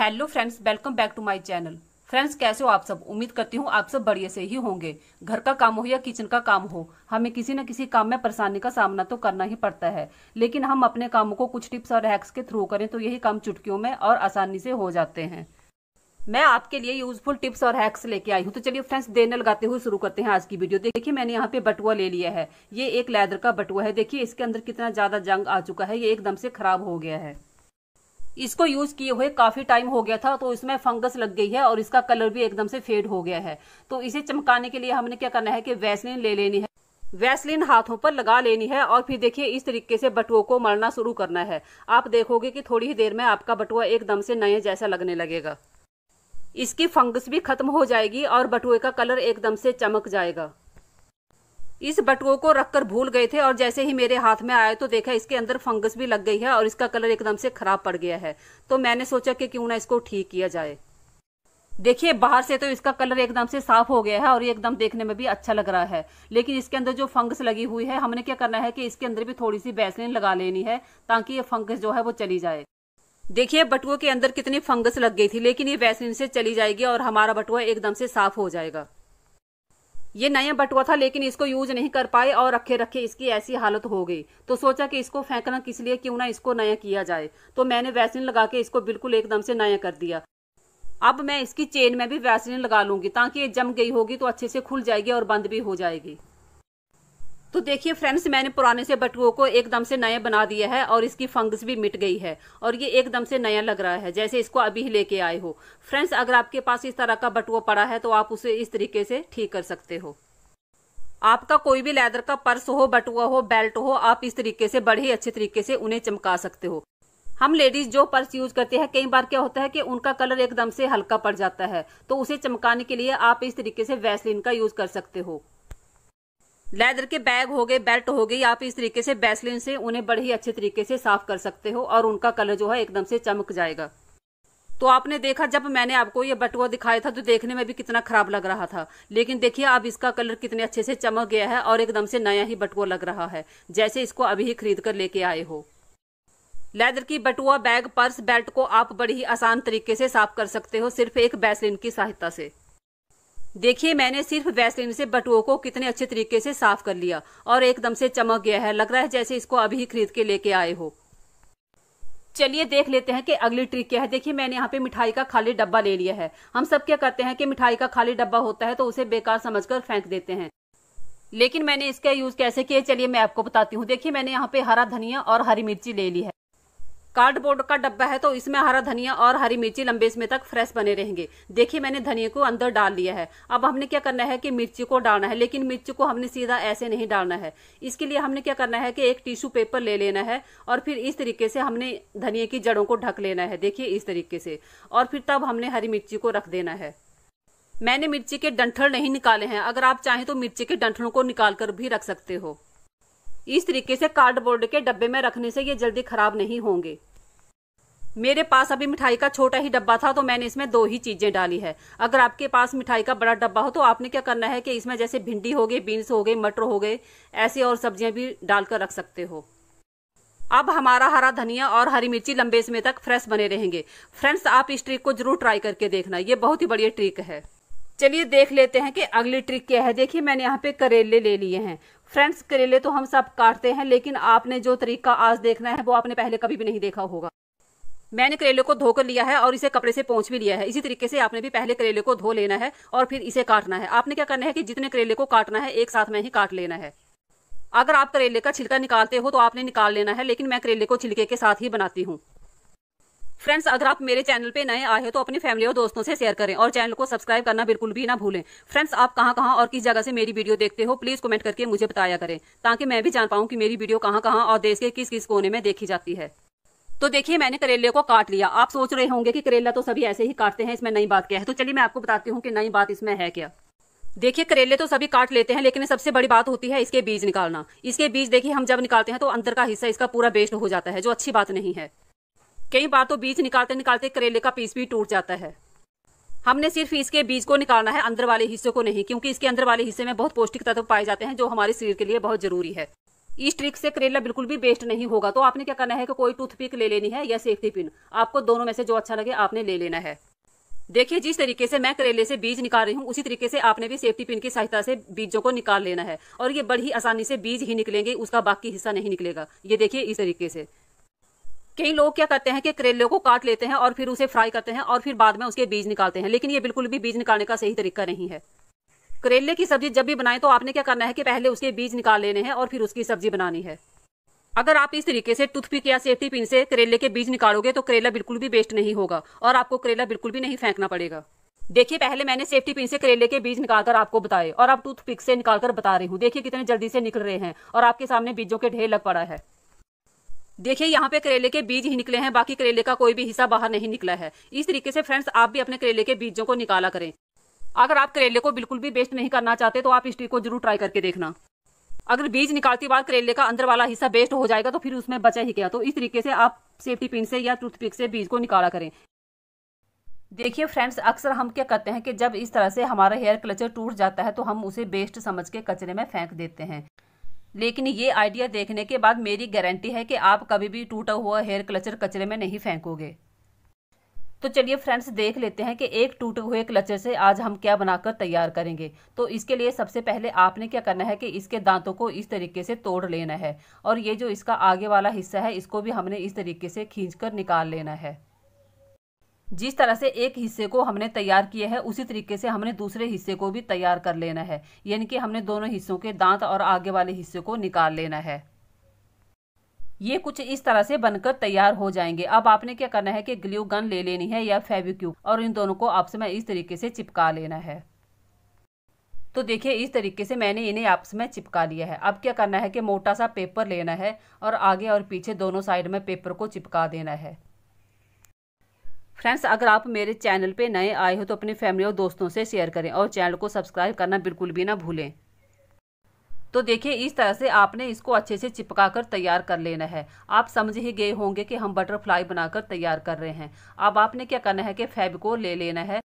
hello friends welcome back to my channel friends कैसे हो आप सब उम्मीद करती हूँ आप सब बढ़िया से ही होंगे घर का काम हो या किचन का काम हो हमें किसी न किसी काम में परेशानी का सामना तो करना ही पड़ता है लेकिन हम अपने कामों को कुछ टिप्स और हैक्स के थ्रू करें तो यही काम चुटकियों में और आसानी से हो जाते हैं मैं आपके लिए यूजफुल टिप्स और हैक्स लेके आई हूँ तो चलिए फ्रेंड्स देने लगाते हुए शुरू करते हैं आज की वीडियो देखिए मैंने यहाँ पे बटुआ ले लिया है ये एक लेदर का बटुआ है देखिए इसके अंदर कितना ज्यादा जंग आ चुका है ये एकदम से खराब हो गया है इसको यूज किए हुए काफी टाइम हो गया था तो इसमें फंगस लग गई है और इसका कलर भी एकदम से फेड हो गया है तो इसे चमकाने के लिए हमने क्या करना है कि वैसलिन ले लेनी है वैसलिन हाथों पर लगा लेनी है और फिर देखिए इस तरीके से बटुओं को मरना शुरू करना है आप देखोगे कि थोड़ी ही देर में आपका बटुआ एकदम से नए जैसा लगने लगेगा इसकी फंगस भी खत्म हो जाएगी और बटुए का कलर एकदम से चमक जाएगा इस बटुओ को रखकर भूल गए थे और जैसे ही मेरे हाथ में आया तो देखा इसके अंदर फंगस भी लग गई है और इसका कलर एकदम से खराब पड़ गया है तो मैंने सोचा कि क्यों ना इसको ठीक किया जाए देखिए बाहर से तो इसका कलर एकदम से साफ हो गया है और ये एकदम देखने में भी अच्छा लग रहा है लेकिन इसके अंदर जो फंगस लगी हुई है हमने क्या करना है कि इसके अंदर भी थोड़ी सी बैसलिन लगा लेनी है ताकि ये फंगस जो है वो चली जाए देखिए बटुओं के अंदर कितनी फंगस लग गई थी लेकिन ये वैसलिन से चली जाएगी और हमारा बटुआ एकदम से साफ हो जाएगा ये नया बटुआ था लेकिन इसको यूज नहीं कर पाए और रखे रखे इसकी ऐसी हालत हो गई तो सोचा कि इसको फेंकना किस लिए क्यों ना इसको नया किया जाए तो मैंने वैसलिन लगा के इसको बिल्कुल एकदम से नया कर दिया अब मैं इसकी चेन में भी वैसलिन लगा लूंगी ताकि ये जम गई होगी तो अच्छे से खुल जाएगी और बंद भी हो जाएगी तो देखिए फ्रेंड्स मैंने पुराने से बटुओं को एकदम से नया बना दिया है और इसकी फंगस भी मिट गई है और ये एकदम से नया लग रहा है जैसे इसको अभी ही लेके आए हो फ्रेंड्स अगर आपके पास इस तरह का बटुआ पड़ा है तो आप उसे इस तरीके से ठीक कर सकते हो आपका कोई भी लेदर का पर्स हो बटुआ हो बेल्ट हो आप इस तरीके से बड़े ही अच्छे तरीके से उन्हें चमका सकते हो हम लेडीज जो पर्स यूज करते हैं कई बार क्या होता है कि उनका कलर एकदम से हल्का पड़ जाता है तो उसे चमकाने के लिए आप इस तरीके से वैसलिन का यूज कर सकते हो लेदर के बैग हो गए बेल्ट हो गई आप इस तरीके से बेसलिन से उन्हें बड़े ही अच्छे तरीके से साफ कर सकते हो और उनका कलर जो है एकदम से चमक जाएगा तो आपने देखा जब मैंने आपको ये बटुआ दिखाया था तो देखने में भी कितना खराब लग रहा था लेकिन देखिए अब इसका कलर कितने अच्छे से चमक गया है और एकदम से नया ही बटुआ लग रहा है जैसे इसको अभी ही खरीद कर लेके आए हो लेदर की बटुआ बैग पर्स बेल्ट को आप बड़ी ही आसान तरीके से साफ कर सकते हो सिर्फ एक बेसलिन की सहायता से देखिए मैंने सिर्फ वैसलिन से बटुओं को कितने अच्छे तरीके से साफ कर लिया और एकदम से चमक गया है लग रहा है जैसे इसको अभी खरीद के लेके आए हो चलिए देख लेते हैं कि अगली ट्रिक क्या है देखिए मैंने यहाँ पे मिठाई का खाली डब्बा ले लिया है हम सब क्या करते हैं कि मिठाई का खाली डब्बा होता है तो उसे बेकार समझकर फेंक देते हैं लेकिन मैंने इसका यूज कैसे किया चलिए मैं आपको बताती हूँ देखिए मैंने यहाँ पे हरा धनिया और हरी मिर्ची ले ली है कार्डबोर्ड का डब्बा है तो इसमें हरा धनिया और हरी मिर्ची लंबे समय तक फ्रेश बने रहेंगे देखिए मैंने धनिया को अंदर डाल लिया है अब हमने क्या करना है कि मिर्ची को डालना है लेकिन मिर्ची को हमने सीधा ऐसे नहीं डालना है इसके लिए हमने क्या करना है कि एक टिश्यू पेपर ले लेना है और फिर इस तरीके से हमने धनिया की जड़ों को ढक लेना है देखिए इस तरीके से और फिर तब हमने हरी मिर्ची को रख देना है मैंने मिर्ची के डंठल नहीं निकाले हैं अगर आप चाहें तो मिर्ची के डंठलों को निकाल कर भी रख सकते हो इस तरीके से कार्डबोर्ड के डब्बे में रखने से ये जल्दी खराब नहीं होंगे मेरे पास अभी मिठाई का छोटा ही डब्बा था तो मैंने इसमें दो ही चीज़ें डाली है अगर आपके पास मिठाई का बड़ा डब्बा हो तो आपने क्या करना है कि इसमें जैसे भिंडी हो गई बीन्स हो गए मटर हो गए ऐसी और सब्जियां भी डालकर रख सकते हो अब हमारा हरा धनिया और हरी मिर्ची लंबे समय तक फ्रेश बने रहेंगे फ्रेंड्स आप इस ट्रिक को जरूर ट्राई करके देखना ये बहुत ही बढ़िया ट्रिक है चलिए देख लेते हैं कि अगली ट्रिक क्या है देखिए मैंने यहाँ पे करेले ले लिए हैं फ्रेंड्स करेले तो हम सब काटते हैं लेकिन आपने जो तरीका आज देखना है वो आपने पहले कभी भी नहीं देखा होगा मैंने करेले को धोकर लिया है और इसे कपड़े से पहुंच भी लिया है इसी तरीके से आपने भी पहले करेले को धो लेना है और फिर इसे काटना है आपने क्या करना है कि जितने करेले को काटना है एक साथ में ही काट लेना है अगर आप करेले का छिलका निकालते हो तो आपने निकाल लेना है लेकिन मैं करेले को छिलके के साथ ही बनाती हूँ फ्रेंड्स अगर आप मेरे चैनल पे नए आए हो तो अपनी फैमिली और दोस्तों से शेयर करें और चैनल को सब्सक्राइब करना बिल्कुल भी ना भूलें फ्रेंड्स आप कहाँ कहाँ और किस जगह से मेरी वीडियो देखते हो प्लीज कमेंट करके मुझे बताया करें ताकि मैं भी जान पाऊँ की मेरी वीडियो कहाँ कहाँ और देश के किस किस कोने में देखी जाती है तो देखिए मैंने करेले को काट लिया आप सोच रहे होंगे कि करेला तो सभी ऐसे ही काटते हैं इसमें नई बात क्या है तो चलिए मैं आपको बताती हूँ कि नई बात इसमें है क्या देखिए करेले तो सभी काट लेते हैं लेकिन सबसे बड़ी बात होती है इसके बीज निकालना इसके बीज देखिए हम जब निकालते हैं तो अंदर का हिस्सा इसका पूरा वेस्ट हो जाता है जो अच्छी बात नहीं है कई बार तो बीज निकालते निकालते करेले का पीस भी टूट जाता है हमने सिर्फ इसके बीज को निकालना है अंदर वाले हिस्से को नहीं क्योंकि इसके अंदर वाले हिस्से में बहुत पौष्टिक तत्व पाए जाते हैं जो हमारे शरीर के लिए बहुत जरूरी है इस ट्रिक से करेला बिल्कुल भी बेस्ट नहीं होगा तो आपने क्या करना है कि कोई टूथपिक ले लेनी है या सेफ्टी पिन आपको दोनों में से जो अच्छा लगे आपने ले लेना है देखिए जिस तरीके से मैं करेले से बीज निकाल रही हूँ उसी तरीके से आपने भी सेफ्टी पिन की सहायता से बीजों को निकाल लेना है और ये बड़ी आसानी से बीज ही निकलेंगे उसका बाकी हिस्सा नहीं निकलेगा ये देखिए इस तरीके से कई लोग क्या करते हैं कि करेले को काट लेते हैं और फिर उसे फ्राई करते हैं और फिर बाद में उसके बीज निकालते हैं लेकिन ये बिल्कुल भी बीज निकालने का सही तरीका नहीं है करेले की सब्जी जब भी बनाएं तो आपने क्या करना है कि पहले उसके बीज निकाल लेने हैं और फिर उसकी सब्जी बनानी है अगर आप इस तरीके से टूथपिक या सेफ्टी पिन से करेले के बीज निकालोगे तो करेला बिल्कुल भी वेस्ट नहीं होगा और आपको करेला बिल्कुल भी नहीं फेंकना पड़ेगा देखिए पहले मैंने सेफ्टी पिन से करेले के बीज निकालकर आपको बताए और आप टूथपिक से निकालकर बता रही हूँ देखिए कितने जल्दी से निकल रहे हैं और आपके सामने बीजों के ढेर लग पड़ा है देखिए यहाँ पे करेले के बीज ही निकले हैं बाकी करेले का कोई भी हिस्सा बाहर नहीं निकला है इस तरीके से फ्रेंड्स आप भी अपने करेले के बीजों को निकाला करें अगर आप करेले को बिल्कुल भी वेस्ट नहीं करना चाहते तो आप इस ट्रिक को जरूर ट्राई करके देखना अगर बीज निकालते बाद करेले का अंदर वाला हिस्सा वेस्ट हो जाएगा तो फिर उसमें बचा ही क्या तो इस तरीके से आप सेफ्टी पिन से या टूथपिक से बीज को निकाला करें देखिए फ्रेंड्स अक्सर हम क्या करते हैं कि जब इस तरह से हमारा हेयर क्लचर टूट जाता है तो हम उसे बेस्ट समझ के कचरे में फेंक देते हैं लेकिन ये आइडिया देखने के बाद मेरी गारंटी है कि आप कभी भी टूटा हुआ हेयर क्लचर कचरे में नहीं फेंकोगे तो चलिए फ्रेंड्स देख लेते हैं कि एक टूटे हुए क्लचर से आज हम क्या बनाकर तैयार करेंगे तो इसके लिए सबसे पहले आपने क्या करना है कि इसके दांतों को इस तरीके से तोड़ लेना है और ये जो इसका आगे वाला हिस्सा है इसको भी हमने इस तरीके से खींच कर निकाल लेना है जिस तरह से एक हिस्से को हमने तैयार किया है उसी तरीके से हमने दूसरे हिस्से को भी तैयार कर लेना है यानी कि हमने दोनों हिस्सों के दांत और आगे वाले हिस्से को निकाल लेना है ये कुछ इस तरह से बनकर तैयार हो जाएंगे अब आपने क्या करना है कि ग्लू गन ले लेनी है या फेविक्यूब और इन दोनों को आपस में इस तरीके से चिपका लेना है तो देखिए इस तरीके से मैंने इन्हें आपस में चिपका लिया है अब क्या करना है कि मोटा सा पेपर लेना है और आगे और पीछे दोनों साइड में पेपर को चिपका देना है फ्रेंड्स अगर आप मेरे चैनल पे नए आए हो तो अपनी फैमिली और दोस्तों से शेयर करें और चैनल को सब्सक्राइब करना बिल्कुल भी ना भूलें तो देखिए इस तरह से आपने इसको अच्छे से चिपका कर तैयार कर लेना है आप समझ ही गए होंगे कि हम बटरफ्लाई बनाकर तैयार कर रहे हैं अब आपने क्या करना है कि फेबिकोल ले लेना है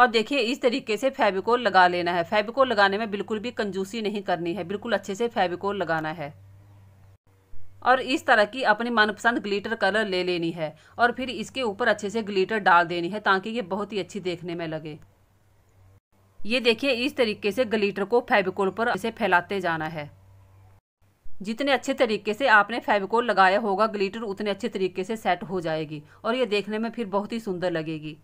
और देखिए इस तरीके से फेबिकोल लगा लेना है फेबिकोल लगाने में बिल्कुल भी कंजूसी नहीं करनी है बिल्कुल अच्छे से फेबिकोल लगाना है और इस तरह की अपनी मनपसंद ग्लिटर कलर ले लेनी है और फिर इसके ऊपर अच्छे से ग्लिटर डाल देनी है ताकि ये बहुत ही अच्छी देखने में लगे ये देखिए इस तरीके से ग्लिटर को फेविकोल पर इसे फैलाते जाना है जितने अच्छे तरीके से आपने फेविकोल लगाया होगा ग्लिटर उतने अच्छे तरीके से सेट हो जाएगी और ये देखने में फिर बहुत ही सुंदर लगेगी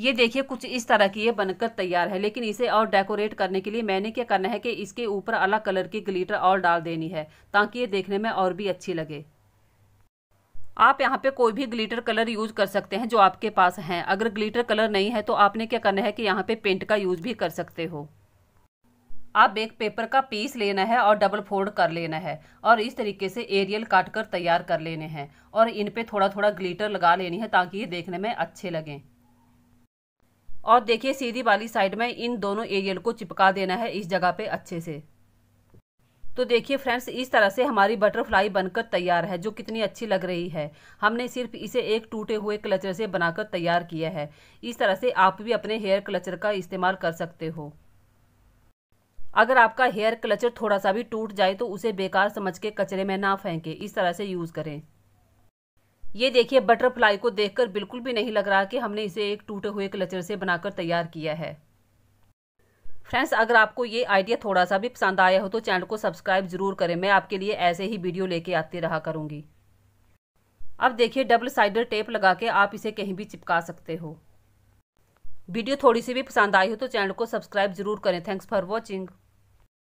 ये देखिए कुछ इस तरह की ये बनकर तैयार है लेकिन इसे और डेकोरेट करने के लिए मैंने क्या करना है कि इसके ऊपर अलग कलर की ग्लिटर और डाल देनी है ताकि ये देखने में और भी अच्छी लगे आप यहाँ पे कोई भी ग्लिटर कलर यूज कर सकते हैं जो आपके पास हैं अगर ग्लिटर कलर नहीं है तो आपने क्या करना है कि यहाँ पे पेंट का यूज भी कर सकते हो आप एक पेपर का पीस लेना है और डबल फोल्ड कर लेना है और इस तरीके से एरियल काट कर तैयार कर लेने हैं और इन पे थोड़ा थोड़ा ग्लिटर लगा लेनी है ताकि ये देखने में अच्छे लगें और देखिए सीधी वाली साइड में इन दोनों एरियल को चिपका देना है इस जगह पे अच्छे से तो देखिए फ्रेंड्स इस तरह से हमारी बटरफ्लाई बनकर तैयार है जो कितनी अच्छी लग रही है हमने सिर्फ इसे एक टूटे हुए क्लचर से बनाकर तैयार किया है इस तरह से आप भी अपने हेयर क्लचर का इस्तेमाल कर सकते हो अगर आपका हेयर क्लचर थोड़ा सा भी टूट जाए तो उसे बेकार समझ के कचरे में ना फेंके इस तरह से यूज़ करें ये देखिए बटरफ्लाई को देखकर बिल्कुल भी नहीं लग रहा कि हमने इसे एक टूटे हुए क्लचर से बनाकर तैयार किया है फ्रेंड्स अगर आपको ये आइडिया थोड़ा सा भी पसंद आया हो तो चैनल को सब्सक्राइब ज़रूर करें मैं आपके लिए ऐसे ही वीडियो लेके आती रहा करूँगी अब देखिए डबल साइडर टेप लगा के आप इसे कहीं भी चिपका सकते हो वीडियो थोड़ी सी भी पसंद आई हो तो चैनल को सब्सक्राइब जरूर करें थैंक्स फॉर वॉचिंग